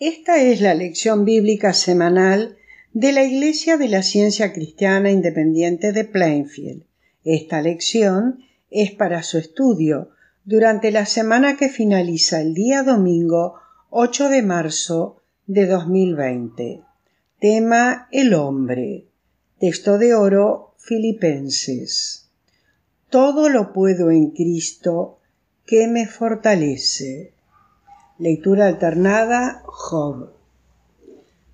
Esta es la lección bíblica semanal de la Iglesia de la Ciencia Cristiana Independiente de Plainfield. Esta lección es para su estudio durante la semana que finaliza el día domingo 8 de marzo de 2020. Tema El hombre. Texto de oro Filipenses. Todo lo puedo en Cristo que me fortalece. Lectura alternada, Job.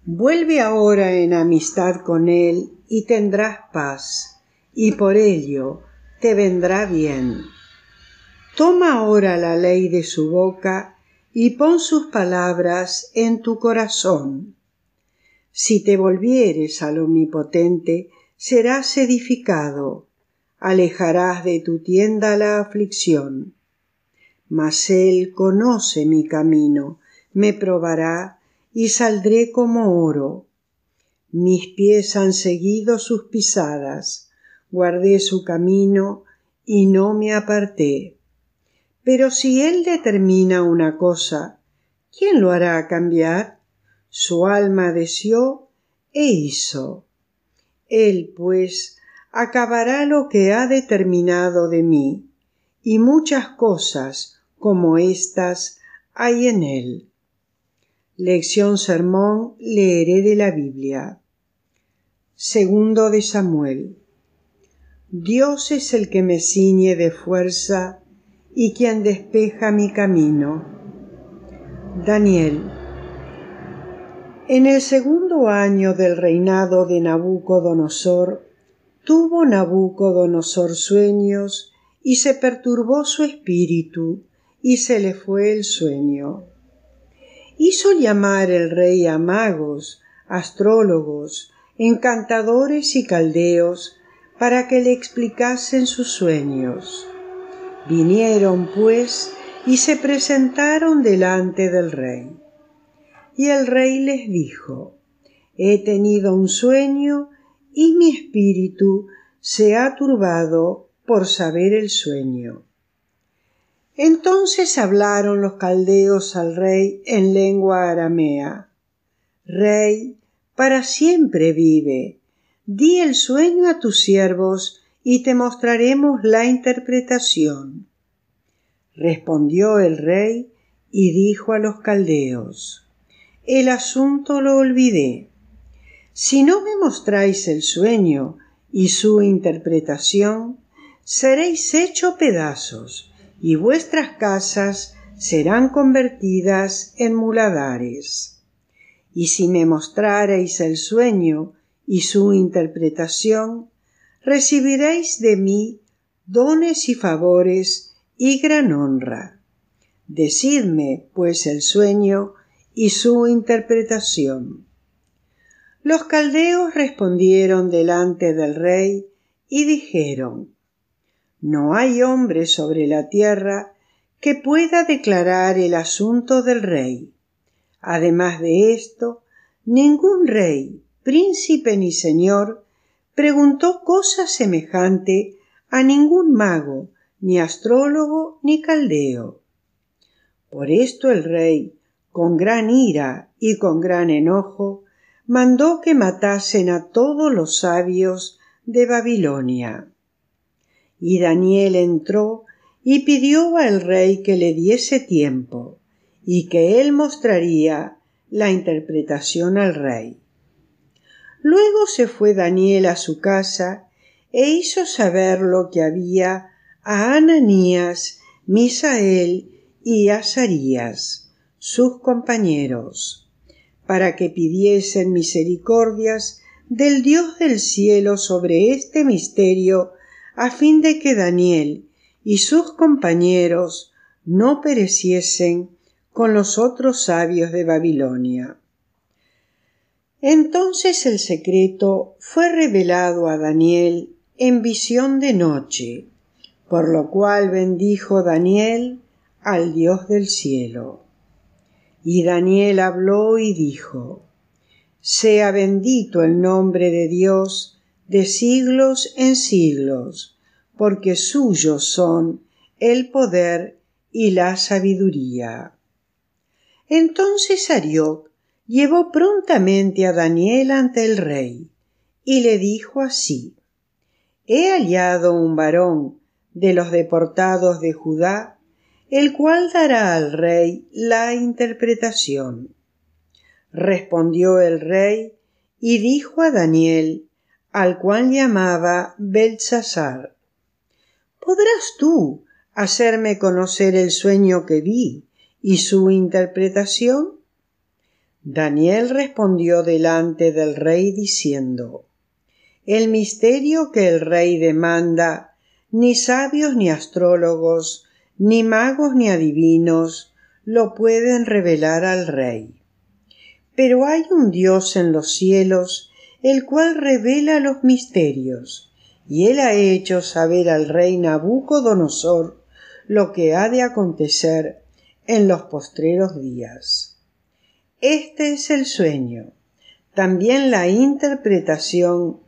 Vuelve ahora en amistad con Él y tendrás paz, y por ello te vendrá bien. Toma ahora la ley de su boca y pon sus palabras en tu corazón. Si te volvieres al Omnipotente, serás edificado, alejarás de tu tienda la aflicción mas él conoce mi camino, me probará y saldré como oro. Mis pies han seguido sus pisadas, guardé su camino y no me aparté. Pero si él determina una cosa, ¿quién lo hará cambiar? Su alma deseó e hizo. Él, pues, acabará lo que ha determinado de mí, y muchas cosas como éstas hay en él. Lección Sermón leeré de la Biblia. Segundo de Samuel. Dios es el que me ciñe de fuerza y quien despeja mi camino. Daniel. En el segundo año del reinado de Nabucodonosor, tuvo Nabucodonosor sueños y se perturbó su espíritu y se le fue el sueño. Hizo llamar el rey a magos, astrólogos, encantadores y caldeos para que le explicasen sus sueños. Vinieron, pues, y se presentaron delante del rey. Y el rey les dijo, He tenido un sueño y mi espíritu se ha turbado por saber el sueño. Entonces hablaron los caldeos al rey en lengua aramea. Rey, para siempre vive. Di el sueño a tus siervos y te mostraremos la interpretación. Respondió el rey y dijo a los caldeos, El asunto lo olvidé. Si no me mostráis el sueño y su interpretación, seréis hecho pedazos y vuestras casas serán convertidas en muladares. Y si me mostrareis el sueño y su interpretación, recibiréis de mí dones y favores y gran honra. Decidme, pues, el sueño y su interpretación. Los caldeos respondieron delante del rey y dijeron no hay hombre sobre la tierra que pueda declarar el asunto del rey. Además de esto, ningún rey, príncipe ni señor preguntó cosa semejante a ningún mago, ni astrólogo, ni caldeo. Por esto el rey, con gran ira y con gran enojo, mandó que matasen a todos los sabios de Babilonia. Y Daniel entró y pidió al rey que le diese tiempo y que él mostraría la interpretación al rey. Luego se fue Daniel a su casa e hizo saber lo que había a Ananías, Misael y Azarías, sus compañeros, para que pidiesen misericordias del Dios del cielo sobre este misterio a fin de que Daniel y sus compañeros no pereciesen con los otros sabios de Babilonia. Entonces el secreto fue revelado a Daniel en visión de noche, por lo cual bendijo Daniel al Dios del cielo. Y Daniel habló y dijo, Sea bendito el nombre de Dios de siglos en siglos, porque suyos son el poder y la sabiduría. Entonces Arioc llevó prontamente a Daniel ante el rey, y le dijo así He hallado un varón de los deportados de Judá, el cual dará al rey la interpretación. Respondió el rey y dijo a Daniel al cual llamaba Belsasar. ¿Podrás tú hacerme conocer el sueño que vi y su interpretación? Daniel respondió delante del rey diciendo El misterio que el rey demanda, ni sabios ni astrólogos, ni magos ni adivinos, lo pueden revelar al rey. Pero hay un Dios en los cielos el cual revela los misterios, y él ha hecho saber al rey Nabucodonosor lo que ha de acontecer en los postreros días. Este es el sueño, también la interpretación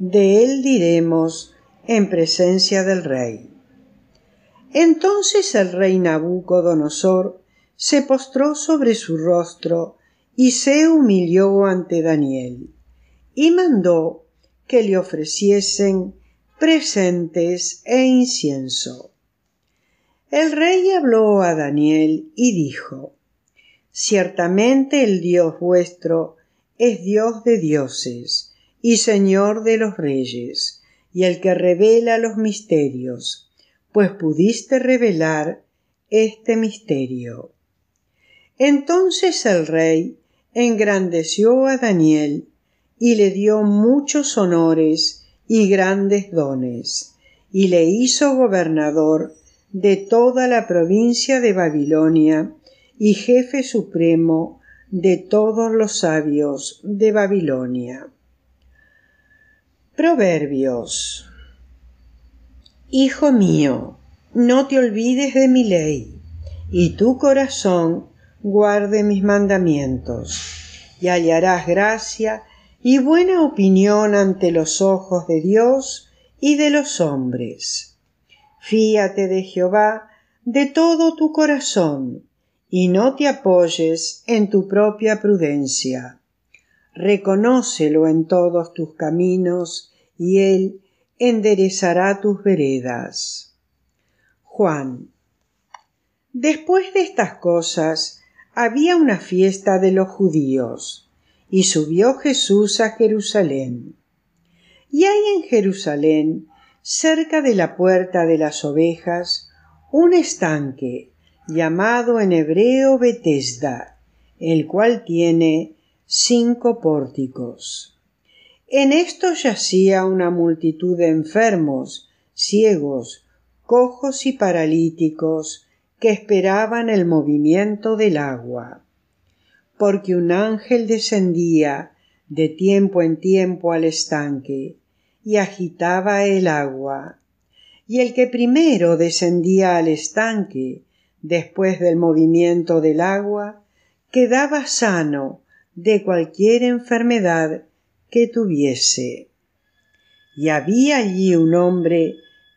de él diremos en presencia del rey. Entonces el rey Nabucodonosor se postró sobre su rostro y se humilló ante Daniel y mandó que le ofreciesen presentes e incienso. El rey habló a Daniel y dijo, Ciertamente el Dios vuestro es Dios de dioses y Señor de los reyes, y el que revela los misterios, pues pudiste revelar este misterio. Entonces el rey engrandeció a Daniel y le dio muchos honores y grandes dones, y le hizo gobernador de toda la provincia de Babilonia y jefe supremo de todos los sabios de Babilonia. Proverbios Hijo mío, no te olvides de mi ley, y tu corazón guarde mis mandamientos, y hallarás gracia y buena opinión ante los ojos de Dios y de los hombres. Fíate de Jehová de todo tu corazón, y no te apoyes en tu propia prudencia. Reconócelo en todos tus caminos, y él enderezará tus veredas. Juan. Después de estas cosas, había una fiesta de los judíos y subió Jesús a Jerusalén. Y hay en Jerusalén, cerca de la puerta de las ovejas, un estanque llamado en hebreo Betesda, el cual tiene cinco pórticos. En esto yacía una multitud de enfermos, ciegos, cojos y paralíticos que esperaban el movimiento del agua porque un ángel descendía de tiempo en tiempo al estanque y agitaba el agua. Y el que primero descendía al estanque, después del movimiento del agua, quedaba sano de cualquier enfermedad que tuviese. Y había allí un hombre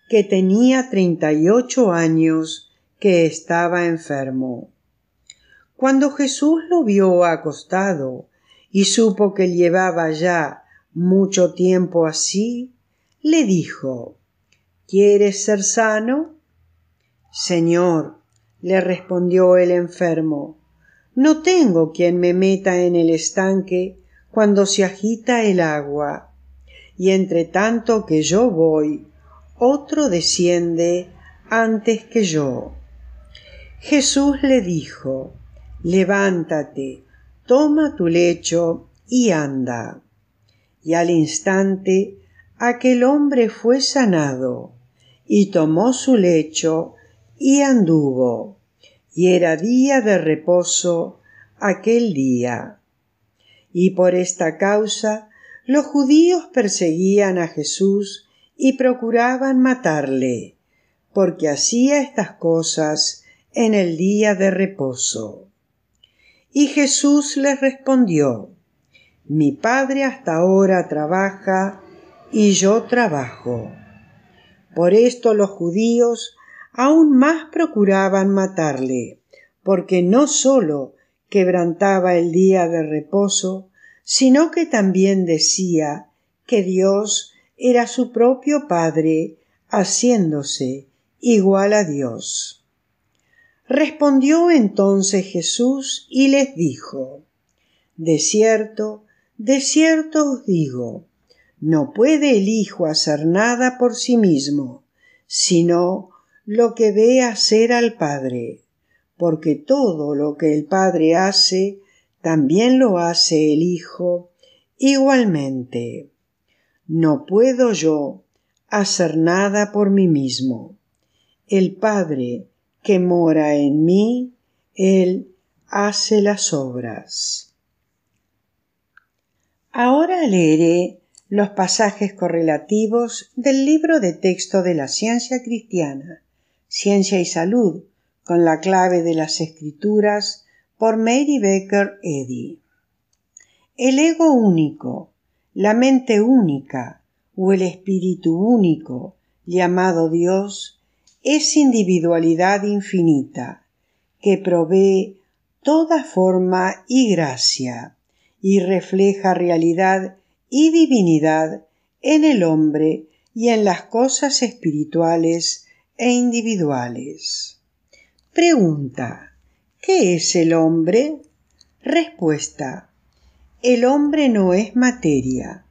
que tenía treinta y ocho años que estaba enfermo. Cuando Jesús lo vio acostado y supo que llevaba ya mucho tiempo así, le dijo, ¿Quieres ser sano? Señor, le respondió el enfermo, no tengo quien me meta en el estanque cuando se agita el agua, y entre tanto que yo voy, otro desciende antes que yo. Jesús le dijo, levántate, toma tu lecho y anda. Y al instante aquel hombre fue sanado, y tomó su lecho y anduvo, y era día de reposo aquel día. Y por esta causa los judíos perseguían a Jesús y procuraban matarle, porque hacía estas cosas en el día de reposo. Y Jesús les respondió, Mi Padre hasta ahora trabaja y yo trabajo. Por esto los judíos aún más procuraban matarle, porque no sólo quebrantaba el día de reposo, sino que también decía que Dios era su propio Padre, haciéndose igual a Dios. Respondió entonces Jesús y les dijo, De cierto, de cierto os digo, no puede el Hijo hacer nada por sí mismo, sino lo que ve hacer al Padre, porque todo lo que el Padre hace, también lo hace el Hijo igualmente. No puedo yo hacer nada por mí mismo. El Padre que mora en mí, Él hace las obras. Ahora leeré los pasajes correlativos del libro de texto de la ciencia cristiana, Ciencia y Salud, con la clave de las escrituras por Mary Baker Eddy. El ego único, la mente única o el espíritu único, llamado Dios, es individualidad infinita, que provee toda forma y gracia, y refleja realidad y divinidad en el hombre y en las cosas espirituales e individuales. Pregunta. ¿Qué es el hombre? Respuesta. El hombre no es materia,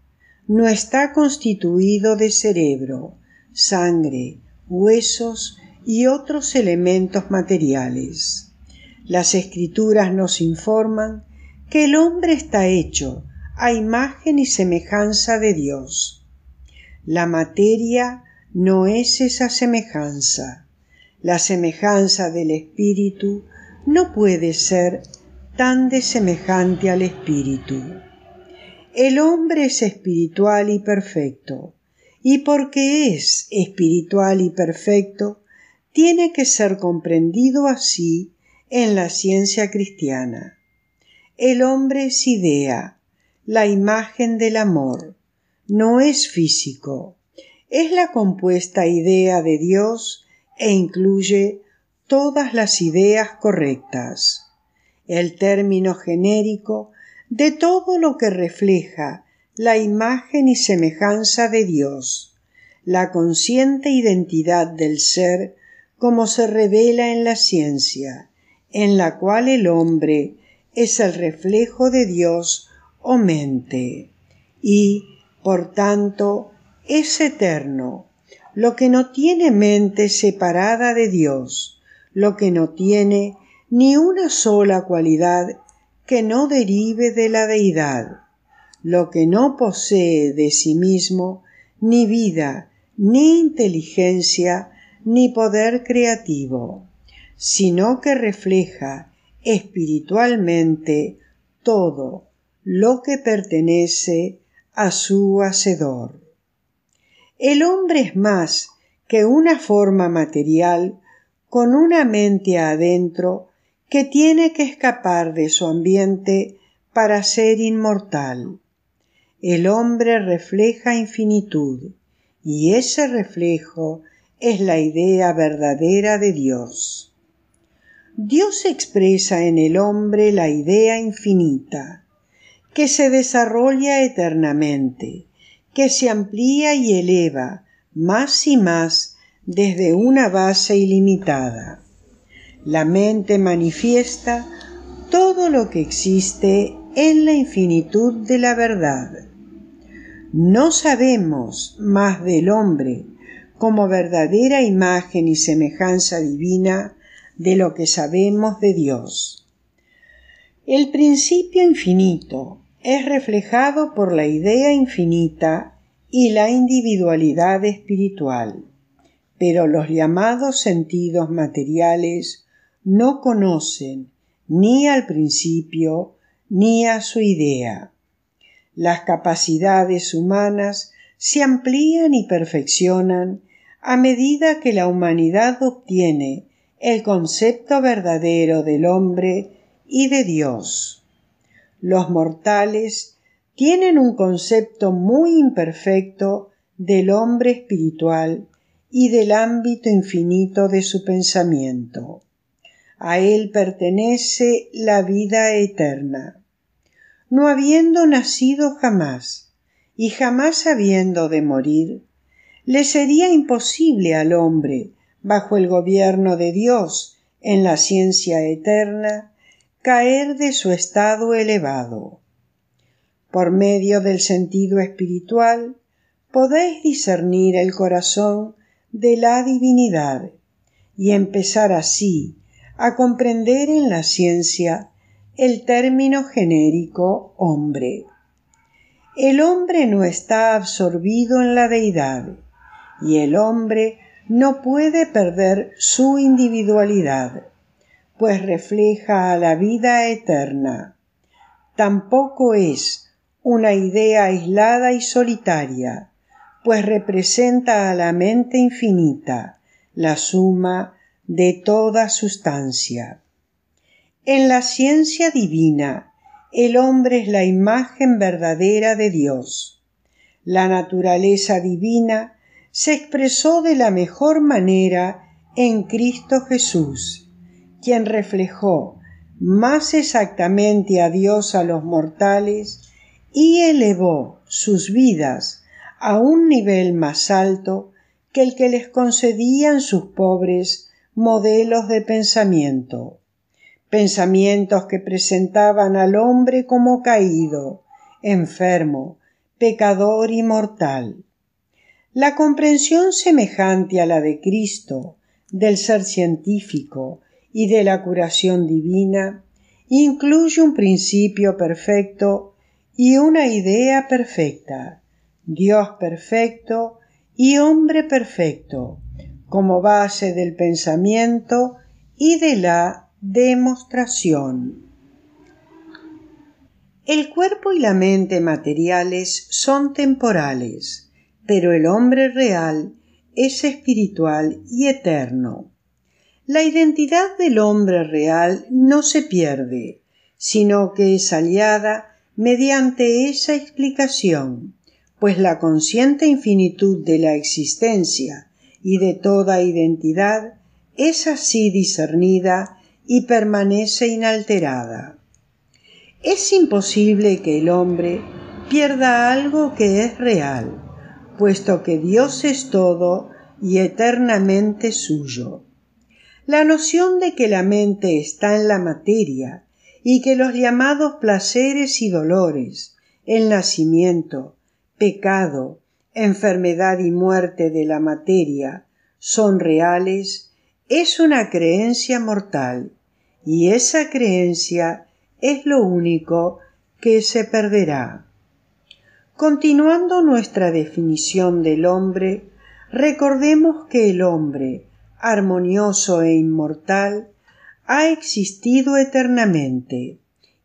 no está constituido de cerebro, sangre, huesos y otros elementos materiales. Las escrituras nos informan que el hombre está hecho a imagen y semejanza de Dios. La materia no es esa semejanza. La semejanza del espíritu no puede ser tan desemejante al espíritu. El hombre es espiritual y perfecto, y porque es espiritual y perfecto, tiene que ser comprendido así en la ciencia cristiana. El hombre es idea, la imagen del amor, no es físico, es la compuesta idea de Dios e incluye todas las ideas correctas. El término genérico de todo lo que refleja la imagen y semejanza de Dios, la consciente identidad del ser como se revela en la ciencia, en la cual el hombre es el reflejo de Dios o mente, y, por tanto, es eterno, lo que no tiene mente separada de Dios, lo que no tiene ni una sola cualidad que no derive de la deidad lo que no posee de sí mismo ni vida, ni inteligencia, ni poder creativo, sino que refleja espiritualmente todo lo que pertenece a su hacedor. El hombre es más que una forma material con una mente adentro que tiene que escapar de su ambiente para ser inmortal. El hombre refleja infinitud y ese reflejo es la idea verdadera de Dios. Dios expresa en el hombre la idea infinita, que se desarrolla eternamente, que se amplía y eleva más y más desde una base ilimitada. La mente manifiesta todo lo que existe en la infinitud de la verdad. No sabemos más del hombre como verdadera imagen y semejanza divina de lo que sabemos de Dios. El principio infinito es reflejado por la idea infinita y la individualidad espiritual, pero los llamados sentidos materiales no conocen ni al principio ni a su idea las capacidades humanas se amplían y perfeccionan a medida que la humanidad obtiene el concepto verdadero del hombre y de Dios. Los mortales tienen un concepto muy imperfecto del hombre espiritual y del ámbito infinito de su pensamiento. A él pertenece la vida eterna no habiendo nacido jamás, y jamás habiendo de morir, le sería imposible al hombre, bajo el gobierno de Dios, en la ciencia eterna, caer de su estado elevado. Por medio del sentido espiritual, podéis discernir el corazón de la divinidad y empezar así a comprender en la ciencia el término genérico hombre. El hombre no está absorbido en la deidad y el hombre no puede perder su individualidad, pues refleja a la vida eterna. Tampoco es una idea aislada y solitaria, pues representa a la mente infinita, la suma de toda sustancia. En la ciencia divina, el hombre es la imagen verdadera de Dios. La naturaleza divina se expresó de la mejor manera en Cristo Jesús, quien reflejó más exactamente a Dios a los mortales y elevó sus vidas a un nivel más alto que el que les concedían sus pobres modelos de pensamiento pensamientos que presentaban al hombre como caído, enfermo, pecador y mortal. La comprensión semejante a la de Cristo, del ser científico y de la curación divina, incluye un principio perfecto y una idea perfecta, Dios perfecto y hombre perfecto, como base del pensamiento y de la Demostración. El cuerpo y la mente materiales son temporales, pero el hombre real es espiritual y eterno. La identidad del hombre real no se pierde, sino que es aliada mediante esa explicación, pues la consciente infinitud de la existencia y de toda identidad es así discernida y permanece inalterada. Es imposible que el hombre pierda algo que es real, puesto que Dios es todo y eternamente suyo. La noción de que la mente está en la materia y que los llamados placeres y dolores, el nacimiento, pecado, enfermedad y muerte de la materia son reales es una creencia mortal y esa creencia es lo único que se perderá. Continuando nuestra definición del hombre, recordemos que el hombre, armonioso e inmortal, ha existido eternamente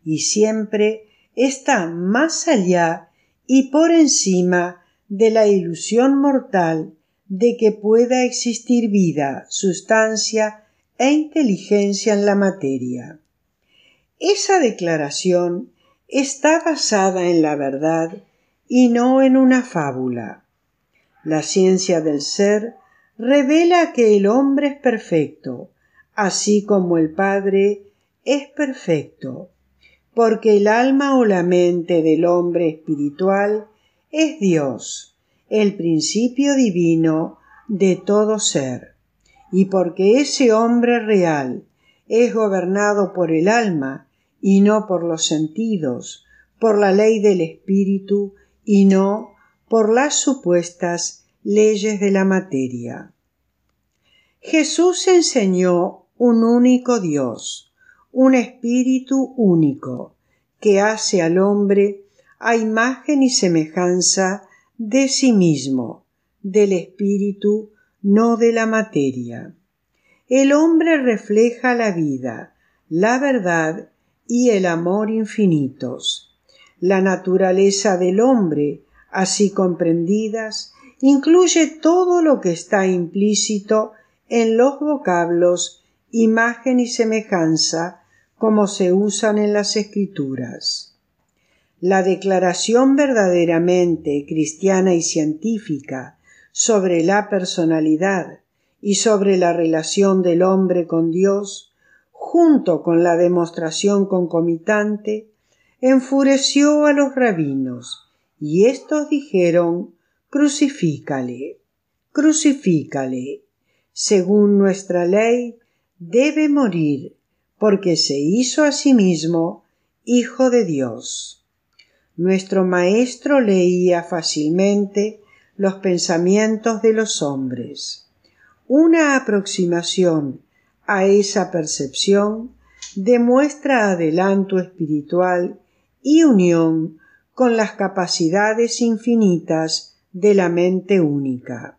y siempre está más allá y por encima de la ilusión mortal de que pueda existir vida, sustancia e inteligencia en la materia. Esa declaración está basada en la verdad y no en una fábula. La ciencia del ser revela que el hombre es perfecto, así como el Padre es perfecto, porque el alma o la mente del hombre espiritual es Dios, el principio divino de todo ser y porque ese hombre real es gobernado por el alma y no por los sentidos, por la ley del espíritu y no por las supuestas leyes de la materia. Jesús enseñó un único Dios, un espíritu único, que hace al hombre a imagen y semejanza de sí mismo, del espíritu no de la materia. El hombre refleja la vida, la verdad y el amor infinitos. La naturaleza del hombre, así comprendidas, incluye todo lo que está implícito en los vocablos imagen y semejanza como se usan en las escrituras. La declaración verdaderamente cristiana y científica sobre la personalidad y sobre la relación del hombre con Dios, junto con la demostración concomitante, enfureció a los rabinos, y éstos dijeron, crucifícale, crucifícale. Según nuestra ley, debe morir, porque se hizo a sí mismo Hijo de Dios. Nuestro maestro leía fácilmente los pensamientos de los hombres. Una aproximación a esa percepción demuestra adelanto espiritual y unión con las capacidades infinitas de la mente única.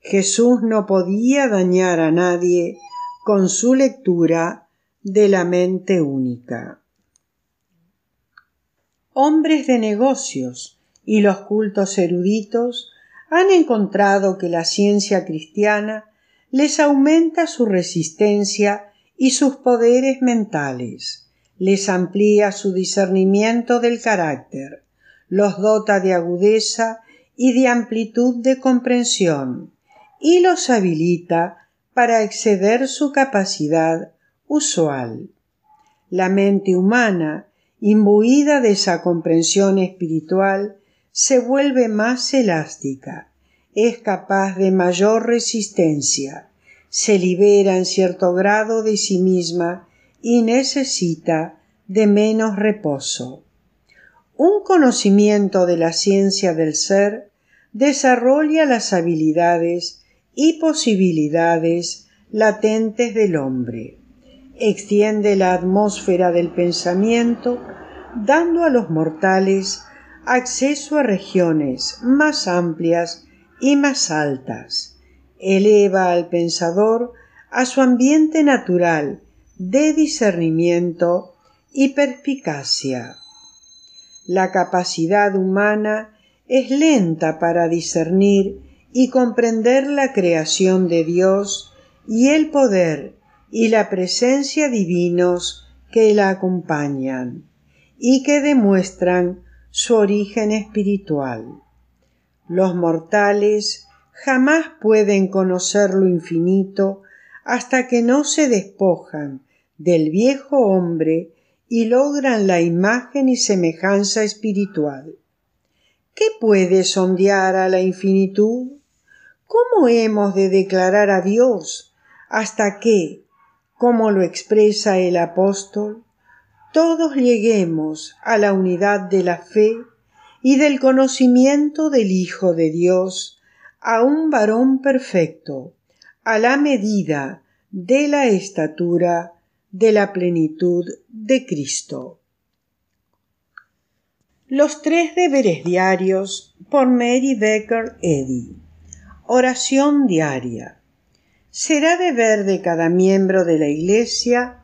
Jesús no podía dañar a nadie con su lectura de la mente única. Hombres de negocios y los cultos eruditos han encontrado que la ciencia cristiana les aumenta su resistencia y sus poderes mentales, les amplía su discernimiento del carácter, los dota de agudeza y de amplitud de comprensión, y los habilita para exceder su capacidad usual. La mente humana, imbuida de esa comprensión espiritual, se vuelve más elástica, es capaz de mayor resistencia, se libera en cierto grado de sí misma y necesita de menos reposo. Un conocimiento de la ciencia del ser desarrolla las habilidades y posibilidades latentes del hombre, extiende la atmósfera del pensamiento, dando a los mortales acceso a regiones más amplias y más altas. Eleva al pensador a su ambiente natural de discernimiento y perspicacia. La capacidad humana es lenta para discernir y comprender la creación de Dios y el poder y la presencia divinos que la acompañan y que demuestran su origen espiritual. Los mortales jamás pueden conocer lo infinito hasta que no se despojan del viejo hombre y logran la imagen y semejanza espiritual. ¿Qué puede sondear a la infinitud? ¿Cómo hemos de declarar a Dios hasta que, como lo expresa el apóstol, todos lleguemos a la unidad de la fe y del conocimiento del Hijo de Dios, a un varón perfecto, a la medida de la estatura de la plenitud de Cristo. Los tres deberes diarios por Mary Becker Eddy. Oración diaria. Será deber de cada miembro de la Iglesia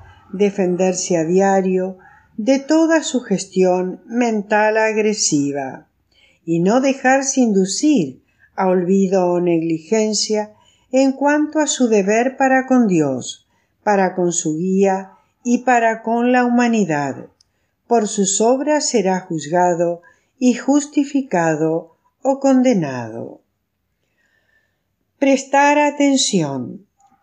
defenderse a diario de toda sugestión mental agresiva y no dejarse inducir a olvido o negligencia en cuanto a su deber para con Dios, para con su guía y para con la humanidad. Por sus obras será juzgado y justificado o condenado. Prestar atención